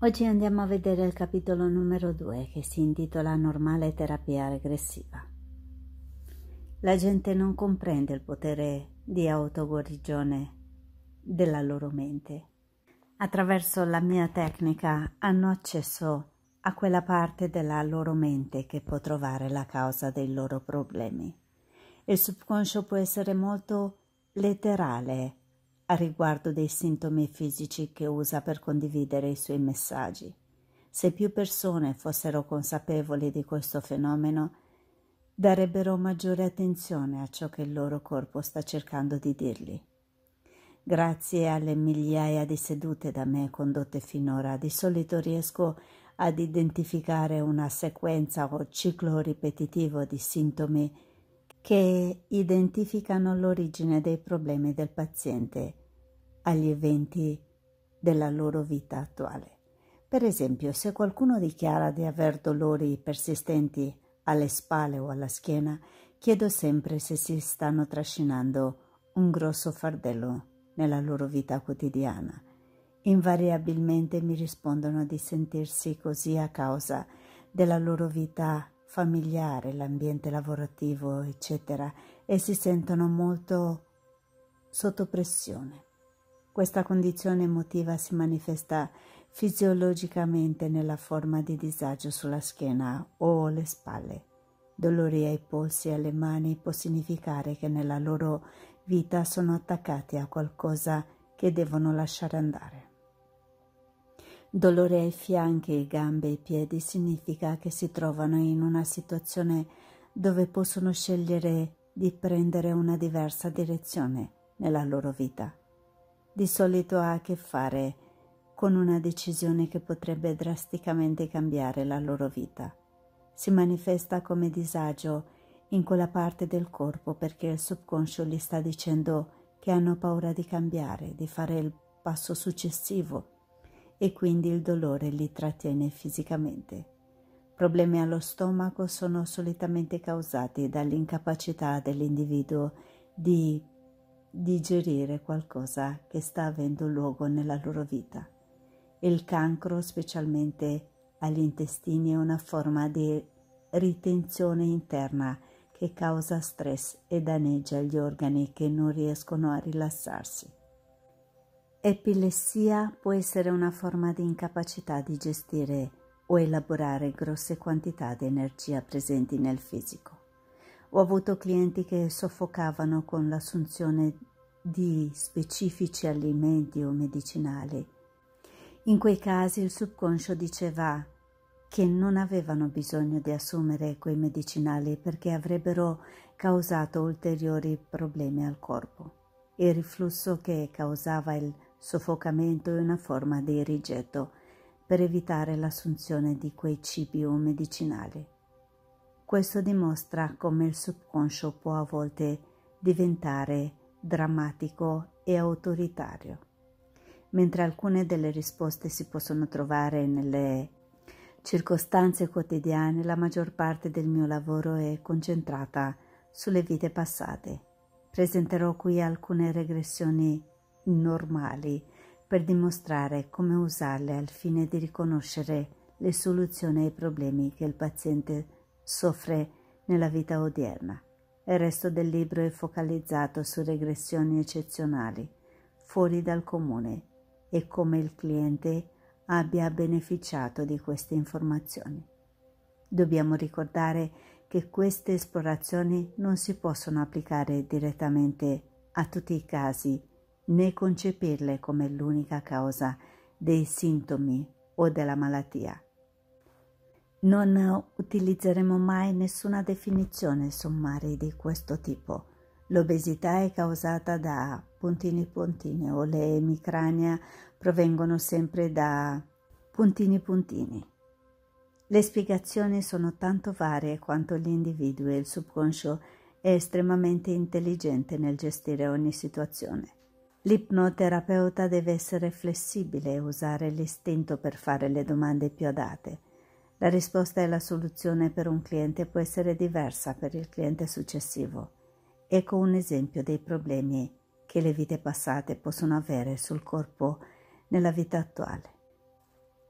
Oggi andiamo a vedere il capitolo numero 2 che si intitola Normale terapia regressiva. La gente non comprende il potere di autoguarigione della loro mente. Attraverso la mia tecnica hanno accesso a quella parte della loro mente che può trovare la causa dei loro problemi. Il subconscio può essere molto letterale a riguardo dei sintomi fisici che usa per condividere i suoi messaggi. Se più persone fossero consapevoli di questo fenomeno, darebbero maggiore attenzione a ciò che il loro corpo sta cercando di dirgli. Grazie alle migliaia di sedute da me condotte finora, di solito riesco ad identificare una sequenza o ciclo ripetitivo di sintomi che identificano l'origine dei problemi del paziente agli eventi della loro vita attuale. Per esempio, se qualcuno dichiara di aver dolori persistenti alle spalle o alla schiena, chiedo sempre se si stanno trascinando un grosso fardello nella loro vita quotidiana. Invariabilmente mi rispondono di sentirsi così a causa della loro vita familiare, l'ambiente lavorativo, eccetera, e si sentono molto sotto pressione. Questa condizione emotiva si manifesta fisiologicamente nella forma di disagio sulla schiena o le spalle. Dolori ai polsi e alle mani può significare che nella loro vita sono attaccati a qualcosa che devono lasciare andare. Dolore ai fianchi, gambe e piedi significa che si trovano in una situazione dove possono scegliere di prendere una diversa direzione nella loro vita di solito ha a che fare con una decisione che potrebbe drasticamente cambiare la loro vita. Si manifesta come disagio in quella parte del corpo perché il subconscio gli sta dicendo che hanno paura di cambiare, di fare il passo successivo e quindi il dolore li trattiene fisicamente. Problemi allo stomaco sono solitamente causati dall'incapacità dell'individuo di digerire qualcosa che sta avendo luogo nella loro vita. Il cancro, specialmente agli intestini, è una forma di ritenzione interna che causa stress e danneggia gli organi che non riescono a rilassarsi. Epilessia può essere una forma di incapacità di gestire o elaborare grosse quantità di energia presenti nel fisico. Ho avuto clienti che soffocavano con l'assunzione di specifici alimenti o medicinali. In quei casi il subconscio diceva che non avevano bisogno di assumere quei medicinali perché avrebbero causato ulteriori problemi al corpo. Il riflusso che causava il soffocamento è una forma di rigetto per evitare l'assunzione di quei cibi o medicinali. Questo dimostra come il subconscio può a volte diventare drammatico e autoritario. Mentre alcune delle risposte si possono trovare nelle circostanze quotidiane, la maggior parte del mio lavoro è concentrata sulle vite passate. Presenterò qui alcune regressioni normali per dimostrare come usarle al fine di riconoscere le soluzioni ai problemi che il paziente ha soffre nella vita odierna. Il resto del libro è focalizzato su regressioni eccezionali, fuori dal comune, e come il cliente abbia beneficiato di queste informazioni. Dobbiamo ricordare che queste esplorazioni non si possono applicare direttamente a tutti i casi né concepirle come l'unica causa dei sintomi o della malattia. Non utilizzeremo mai nessuna definizione sommaria di questo tipo. L'obesità è causata da puntini puntini o le emicrania provengono sempre da puntini puntini. Le spiegazioni sono tanto varie quanto gli individui e il subconscio è estremamente intelligente nel gestire ogni situazione. L'ipnoterapeuta deve essere flessibile e usare l'istinto per fare le domande più adatte. La risposta e la soluzione per un cliente può essere diversa per il cliente successivo. Ecco un esempio dei problemi che le vite passate possono avere sul corpo nella vita attuale.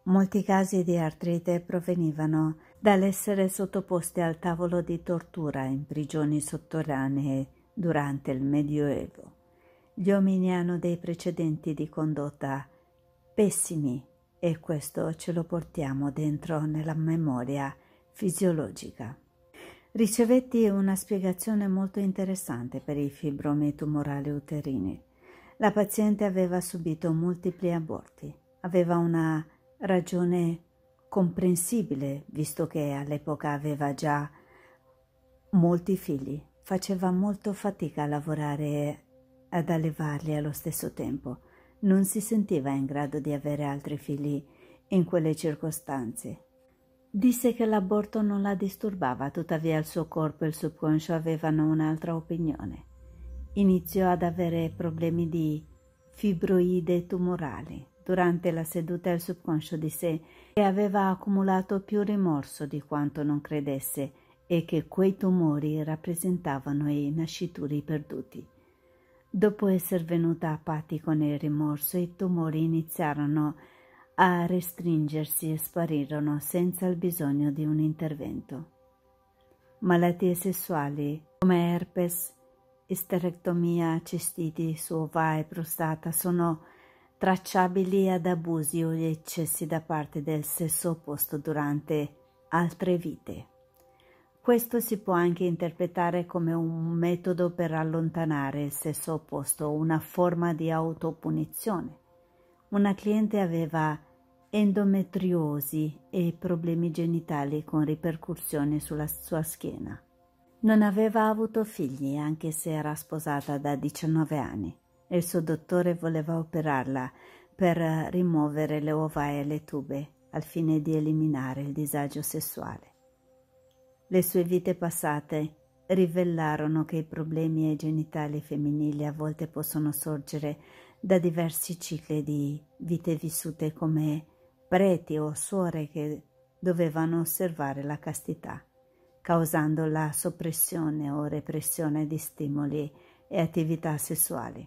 Molti casi di artrite provenivano dall'essere sottoposti al tavolo di tortura in prigioni sotterranee durante il Medioevo. Gli uomini hanno dei precedenti di condotta pessimi e questo ce lo portiamo dentro nella memoria fisiologica. Ricevetti una spiegazione molto interessante per i fibromi tumorali uterini. La paziente aveva subito multipli aborti, aveva una ragione comprensibile visto che all'epoca aveva già molti figli, faceva molto fatica a lavorare e ad allevarli allo stesso tempo non si sentiva in grado di avere altri figli in quelle circostanze. Disse che l'aborto non la disturbava, tuttavia il suo corpo e il subconscio avevano un'altra opinione. Iniziò ad avere problemi di fibroide tumorali. Durante la seduta il subconscio disse che aveva accumulato più rimorso di quanto non credesse e che quei tumori rappresentavano i nascituri perduti. Dopo essere venuta a patti con il rimorso, i tumori iniziarono a restringersi e sparirono senza il bisogno di un intervento. Malattie sessuali come herpes, esterectomia, cistiti su ovai e prostata sono tracciabili ad abusi o eccessi da parte del sesso opposto durante altre vite. Questo si può anche interpretare come un metodo per allontanare il sesso opposto, una forma di autopunizione. Una cliente aveva endometriosi e problemi genitali con ripercussioni sulla sua schiena. Non aveva avuto figli anche se era sposata da 19 anni e il suo dottore voleva operarla per rimuovere le ova e le tube al fine di eliminare il disagio sessuale. Le sue vite passate rivelarono che i problemi ai genitali femminili a volte possono sorgere da diversi cicli di vite vissute come preti o suore che dovevano osservare la castità, causando la soppressione o repressione di stimoli e attività sessuali.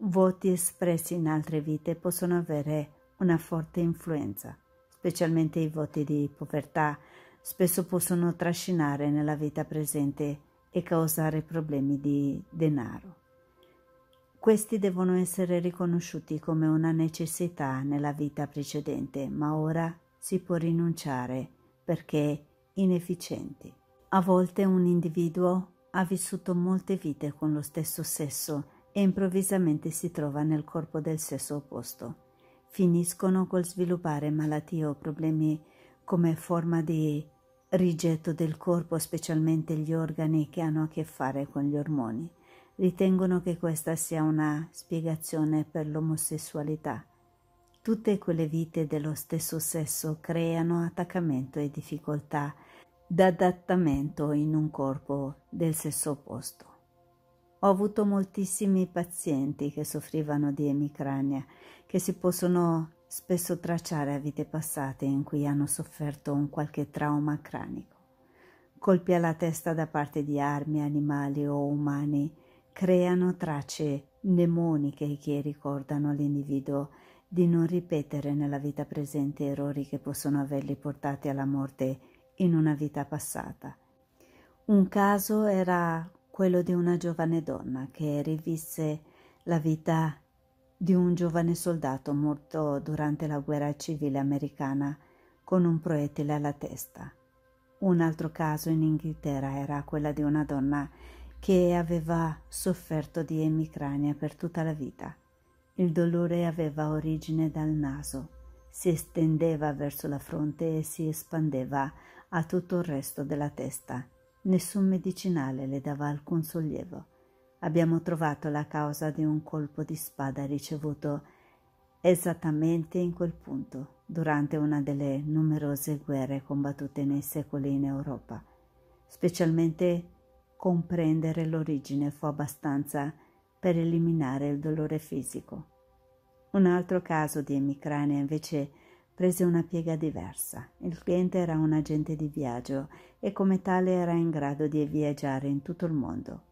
Voti espressi in altre vite possono avere una forte influenza, specialmente i voti di povertà, spesso possono trascinare nella vita presente e causare problemi di denaro. Questi devono essere riconosciuti come una necessità nella vita precedente, ma ora si può rinunciare perché inefficienti. A volte un individuo ha vissuto molte vite con lo stesso sesso e improvvisamente si trova nel corpo del sesso opposto. Finiscono col sviluppare malattie o problemi come forma di rigetto del corpo, specialmente gli organi che hanno a che fare con gli ormoni. Ritengono che questa sia una spiegazione per l'omosessualità. Tutte quelle vite dello stesso sesso creano attaccamento e difficoltà d'adattamento in un corpo del sesso opposto. Ho avuto moltissimi pazienti che soffrivano di emicrania, che si possono spesso tracciare a vite passate in cui hanno sofferto un qualche trauma cranico. Colpi alla testa da parte di armi, animali o umani creano tracce mnemoniche che ricordano all'individuo di non ripetere nella vita presente errori che possono averli portati alla morte in una vita passata. Un caso era quello di una giovane donna che rivisse la vita di un giovane soldato morto durante la guerra civile americana con un proiettile alla testa. Un altro caso in Inghilterra era quella di una donna che aveva sofferto di emicrania per tutta la vita. Il dolore aveva origine dal naso, si estendeva verso la fronte e si espandeva a tutto il resto della testa. Nessun medicinale le dava alcun sollievo abbiamo trovato la causa di un colpo di spada ricevuto esattamente in quel punto, durante una delle numerose guerre combattute nei secoli in Europa. Specialmente comprendere l'origine fu abbastanza per eliminare il dolore fisico. Un altro caso di emicrania invece prese una piega diversa. Il cliente era un agente di viaggio e come tale era in grado di viaggiare in tutto il mondo.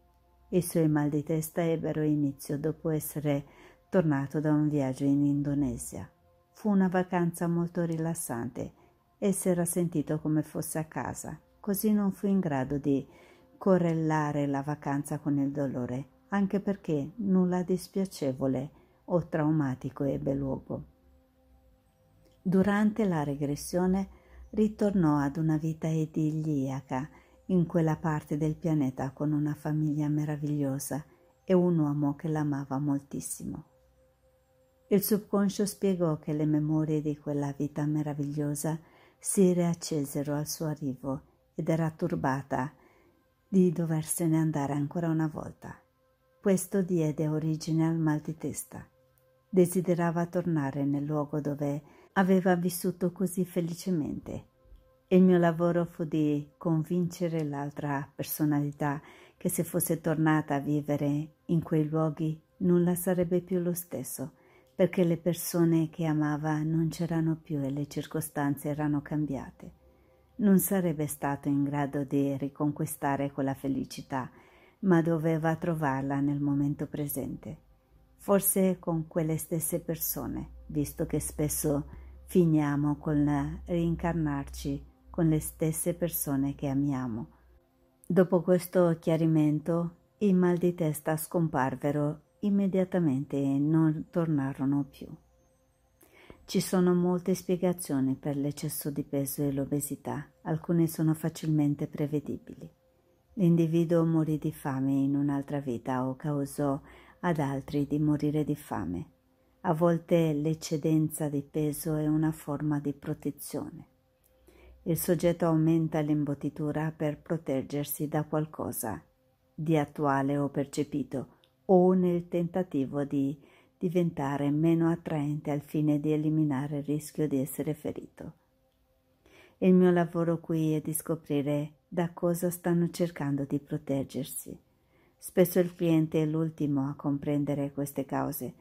I suoi mal di testa ebbero inizio dopo essere tornato da un viaggio in Indonesia. Fu una vacanza molto rilassante e si era sentito come fosse a casa, così non fu in grado di correlare la vacanza con il dolore, anche perché nulla di spiacevole o traumatico ebbe luogo. Durante la regressione ritornò ad una vita idilliaca in quella parte del pianeta con una famiglia meravigliosa e un uomo che l'amava moltissimo. Il subconscio spiegò che le memorie di quella vita meravigliosa si riaccesero al suo arrivo ed era turbata di doversene andare ancora una volta. Questo diede origine al mal di testa. Desiderava tornare nel luogo dove aveva vissuto così felicemente il mio lavoro fu di convincere l'altra personalità che se fosse tornata a vivere in quei luoghi nulla sarebbe più lo stesso, perché le persone che amava non c'erano più e le circostanze erano cambiate. Non sarebbe stato in grado di riconquistare quella felicità, ma doveva trovarla nel momento presente, forse con quelle stesse persone, visto che spesso finiamo con reincarnarci con le stesse persone che amiamo. Dopo questo chiarimento i mal di testa scomparvero immediatamente e non tornarono più. Ci sono molte spiegazioni per l'eccesso di peso e l'obesità, alcune sono facilmente prevedibili. L'individuo morì di fame in un'altra vita o causò ad altri di morire di fame. A volte l'eccedenza di peso è una forma di protezione il soggetto aumenta l'imbottitura per proteggersi da qualcosa di attuale o percepito o nel tentativo di diventare meno attraente al fine di eliminare il rischio di essere ferito. Il mio lavoro qui è di scoprire da cosa stanno cercando di proteggersi. Spesso il cliente è l'ultimo a comprendere queste cause.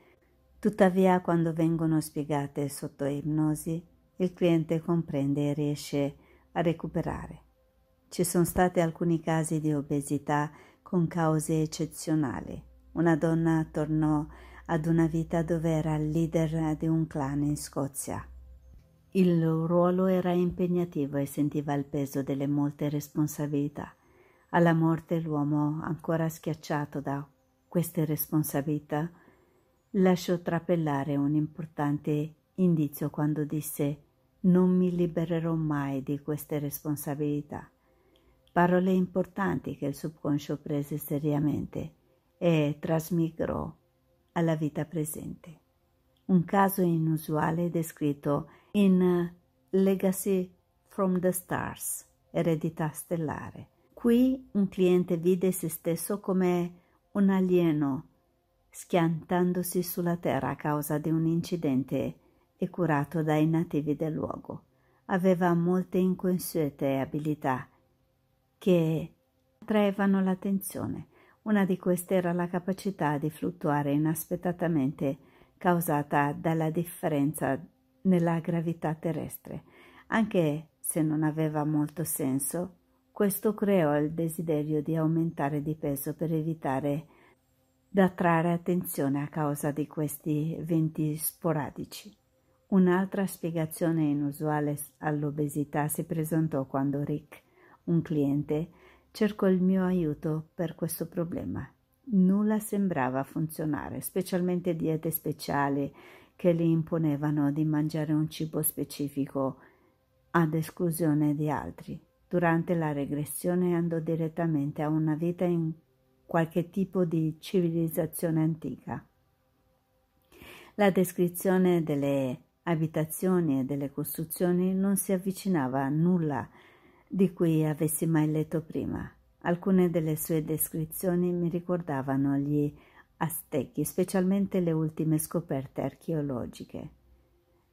Tuttavia, quando vengono spiegate sotto ipnosi, il cliente comprende e riesce a recuperare. Ci sono stati alcuni casi di obesità con cause eccezionali. Una donna tornò ad una vita dove era il leader di un clan in Scozia. Il ruolo era impegnativo e sentiva il peso delle molte responsabilità. Alla morte l'uomo, ancora schiacciato da queste responsabilità, lasciò trapelare un importante indizio quando disse non mi libererò mai di queste responsabilità. Parole importanti che il subconscio prese seriamente e trasmigrò alla vita presente. Un caso inusuale descritto in Legacy from the Stars, eredità stellare. Qui un cliente vide se stesso come un alieno schiantandosi sulla terra a causa di un incidente e curato dai nativi del luogo. Aveva molte inconsuete abilità che attraevano l'attenzione. Una di queste era la capacità di fluttuare inaspettatamente causata dalla differenza nella gravità terrestre. Anche se non aveva molto senso, questo creò il desiderio di aumentare di peso per evitare d'attrarre attenzione a causa di questi venti sporadici. Un'altra spiegazione inusuale all'obesità si presentò quando Rick, un cliente, cercò il mio aiuto per questo problema. Nulla sembrava funzionare, specialmente diete speciali che gli imponevano di mangiare un cibo specifico ad esclusione di altri. Durante la regressione andò direttamente a una vita in qualche tipo di civilizzazione antica. La descrizione delle abitazioni e delle costruzioni non si avvicinava a nulla di cui avessi mai letto prima. Alcune delle sue descrizioni mi ricordavano gli Aztechi, specialmente le ultime scoperte archeologiche.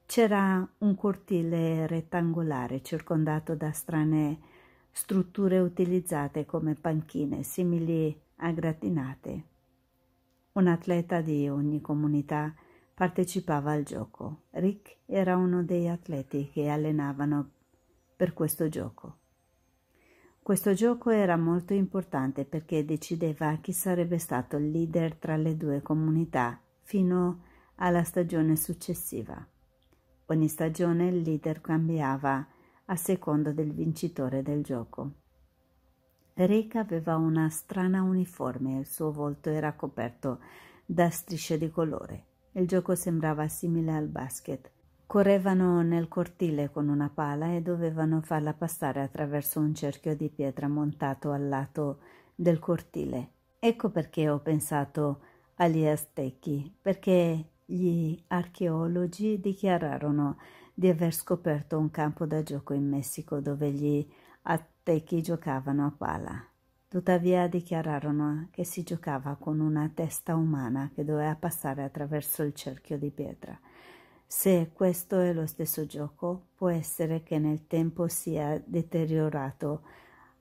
C'era un cortile rettangolare circondato da strane strutture utilizzate come panchine simili a gratinate. Un atleta di ogni comunità partecipava al gioco. Rick era uno dei atleti che allenavano per questo gioco. Questo gioco era molto importante perché decideva chi sarebbe stato il leader tra le due comunità fino alla stagione successiva. Ogni stagione il leader cambiava a seconda del vincitore del gioco. Rick aveva una strana uniforme e il suo volto era coperto da strisce di colore. Il gioco sembrava simile al basket. Correvano nel cortile con una pala e dovevano farla passare attraverso un cerchio di pietra montato al lato del cortile. Ecco perché ho pensato agli Aztechi, perché gli archeologi dichiararono di aver scoperto un campo da gioco in Messico dove gli Aztechi giocavano a pala. Tuttavia dichiararono che si giocava con una testa umana che doveva passare attraverso il cerchio di pietra. Se questo è lo stesso gioco, può essere che nel tempo sia deteriorato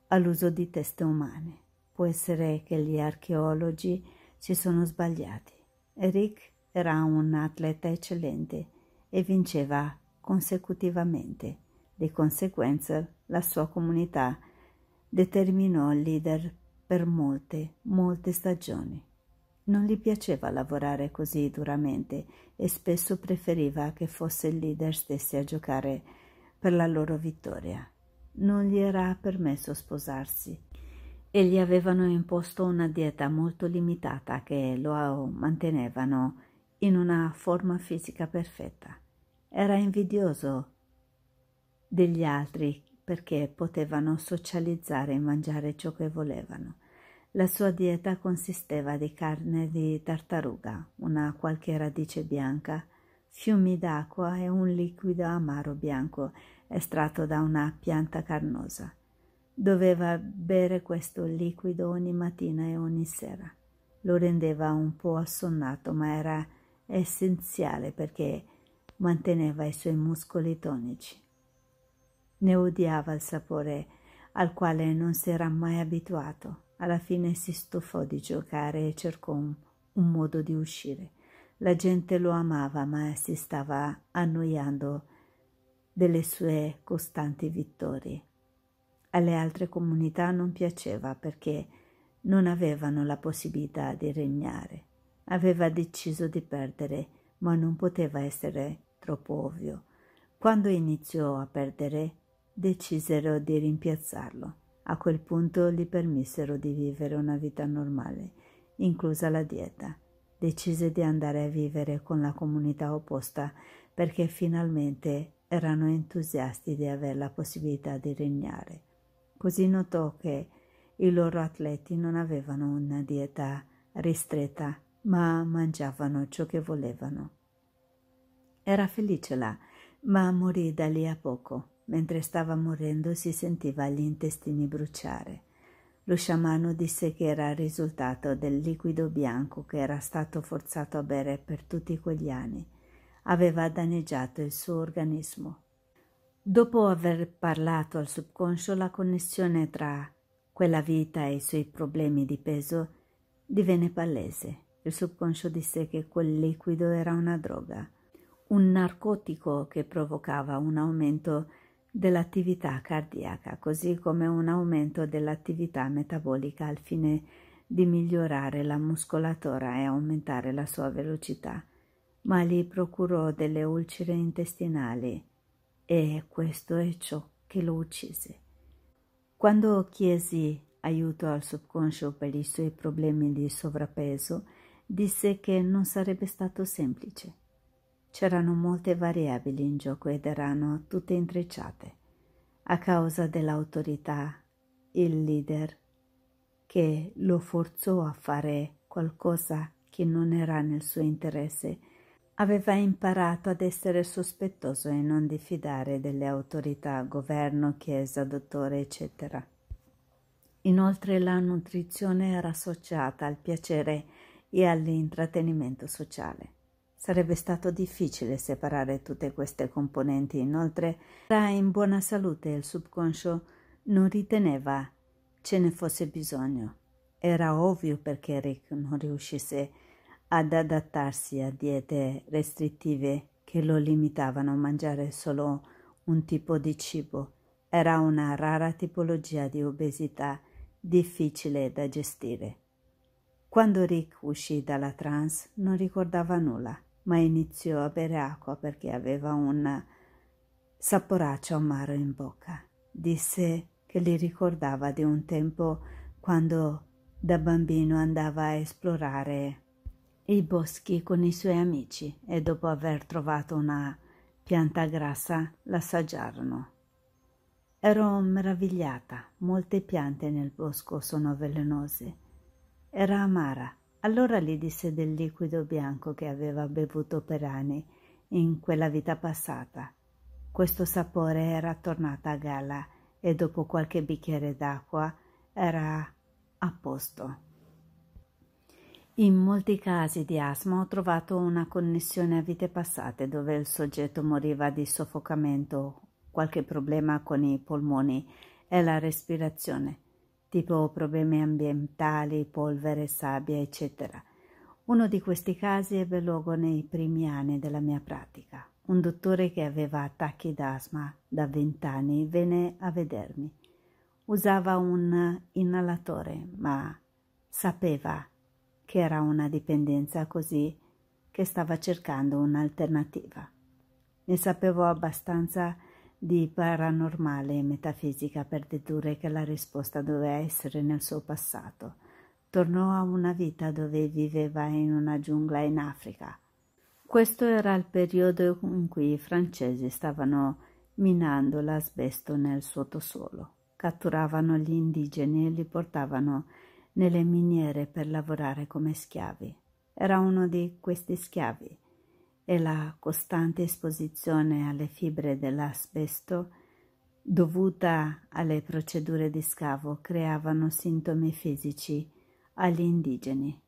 all'uso di teste umane. Può essere che gli archeologi si sono sbagliati. Eric era un atleta eccellente e vinceva consecutivamente. Di conseguenza la sua comunità determinò il leader per molte, molte stagioni. Non gli piaceva lavorare così duramente e spesso preferiva che fosse il leader stessi a giocare per la loro vittoria. Non gli era permesso sposarsi e gli avevano imposto una dieta molto limitata che lo mantenevano in una forma fisica perfetta. Era invidioso degli altri perché potevano socializzare e mangiare ciò che volevano. La sua dieta consisteva di carne di tartaruga, una qualche radice bianca, fiumi d'acqua e un liquido amaro bianco estratto da una pianta carnosa. Doveva bere questo liquido ogni mattina e ogni sera. Lo rendeva un po' assonnato, ma era essenziale perché manteneva i suoi muscoli tonici. Ne odiava il sapore, al quale non si era mai abituato. Alla fine si stufò di giocare e cercò un, un modo di uscire. La gente lo amava, ma si stava annoiando delle sue costanti vittorie. Alle altre comunità non piaceva perché non avevano la possibilità di regnare. Aveva deciso di perdere, ma non poteva essere troppo ovvio. Quando iniziò a perdere, decisero di rimpiazzarlo. A quel punto gli permisero di vivere una vita normale, inclusa la dieta. Decise di andare a vivere con la comunità opposta perché finalmente erano entusiasti di avere la possibilità di regnare. Così notò che i loro atleti non avevano una dieta ristretta, ma mangiavano ciò che volevano. Era felice là, ma morì da lì a poco. Mentre stava morendo si sentiva gli intestini bruciare. Lo sciamano disse che era il risultato del liquido bianco che era stato forzato a bere per tutti quegli anni. Aveva danneggiato il suo organismo. Dopo aver parlato al subconscio, la connessione tra quella vita e i suoi problemi di peso divenne palese. Il subconscio disse che quel liquido era una droga, un narcotico che provocava un aumento dell'attività cardiaca, così come un aumento dell'attività metabolica al fine di migliorare la muscolatura e aumentare la sua velocità, ma gli procurò delle ulcere intestinali e questo è ciò che lo uccise. Quando chiesi aiuto al subconscio per i suoi problemi di sovrappeso, disse che non sarebbe stato semplice C'erano molte variabili in gioco ed erano tutte intrecciate. A causa dell'autorità, il leader che lo forzò a fare qualcosa che non era nel suo interesse, aveva imparato ad essere sospettoso e non diffidare delle autorità, governo, chiesa, dottore, eccetera. Inoltre la nutrizione era associata al piacere e all'intrattenimento sociale. Sarebbe stato difficile separare tutte queste componenti, inoltre era in buona salute e il subconscio non riteneva ce ne fosse bisogno. Era ovvio perché Rick non riuscisse ad adattarsi a diete restrittive che lo limitavano a mangiare solo un tipo di cibo. Era una rara tipologia di obesità difficile da gestire. Quando Rick uscì dalla trance non ricordava nulla ma iniziò a bere acqua perché aveva un saporaccio amaro in bocca. Disse che gli ricordava di un tempo quando da bambino andava a esplorare i boschi con i suoi amici e dopo aver trovato una pianta grassa l'assaggiarono. Ero meravigliata, molte piante nel bosco sono velenose. Era amara, allora gli disse del liquido bianco che aveva bevuto per anni in quella vita passata. Questo sapore era tornato a galla e dopo qualche bicchiere d'acqua era a posto. In molti casi di asma ho trovato una connessione a vite passate dove il soggetto moriva di soffocamento, qualche problema con i polmoni e la respirazione tipo problemi ambientali, polvere, sabbia, eccetera. Uno di questi casi ebbe luogo nei primi anni della mia pratica. Un dottore che aveva attacchi d'asma da vent'anni venne a vedermi. Usava un inalatore, ma sapeva che era una dipendenza così che stava cercando un'alternativa. Ne sapevo abbastanza di paranormale e metafisica per dedurre che la risposta doveva essere nel suo passato. Tornò a una vita dove viveva in una giungla in Africa. Questo era il periodo in cui i francesi stavano minando l'asbesto nel sottosuolo. Catturavano gli indigeni e li portavano nelle miniere per lavorare come schiavi. Era uno di questi schiavi e la costante esposizione alle fibre dell'asbesto dovuta alle procedure di scavo creavano sintomi fisici agli indigeni,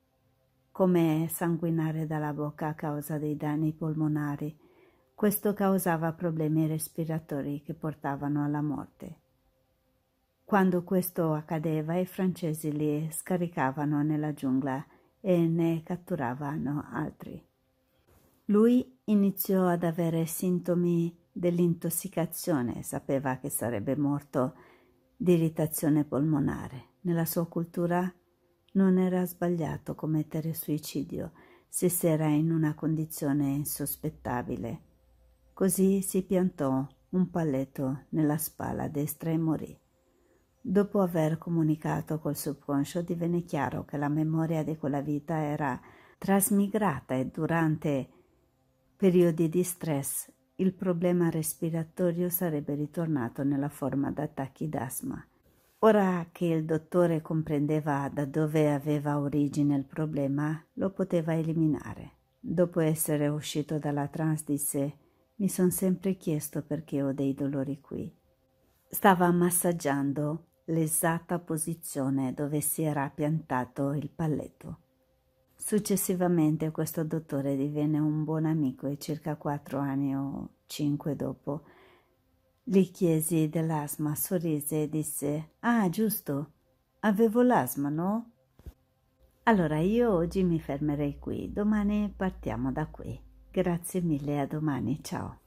come sanguinare dalla bocca a causa dei danni polmonari. Questo causava problemi respiratori che portavano alla morte. Quando questo accadeva, i francesi li scaricavano nella giungla e ne catturavano altri. Lui iniziò ad avere sintomi dell'intossicazione, sapeva che sarebbe morto di irritazione polmonare. Nella sua cultura non era sbagliato commettere suicidio se si era in una condizione insospettabile. Così si piantò un palletto nella spalla destra e morì. Dopo aver comunicato col subconscio divenne chiaro che la memoria di quella vita era trasmigrata e durante periodi di stress, il problema respiratorio sarebbe ritornato nella forma da d'asma. Ora che il dottore comprendeva da dove aveva origine il problema, lo poteva eliminare. Dopo essere uscito dalla trans disse mi sono sempre chiesto perché ho dei dolori qui. Stava massaggiando l'esatta posizione dove si era piantato il palletto. Successivamente questo dottore divenne un buon amico e circa quattro anni o cinque dopo gli chiesi dell'asma, sorrise e disse Ah, giusto, avevo l'asma, no? Allora io oggi mi fermerei qui, domani partiamo da qui. Grazie mille, a domani, ciao.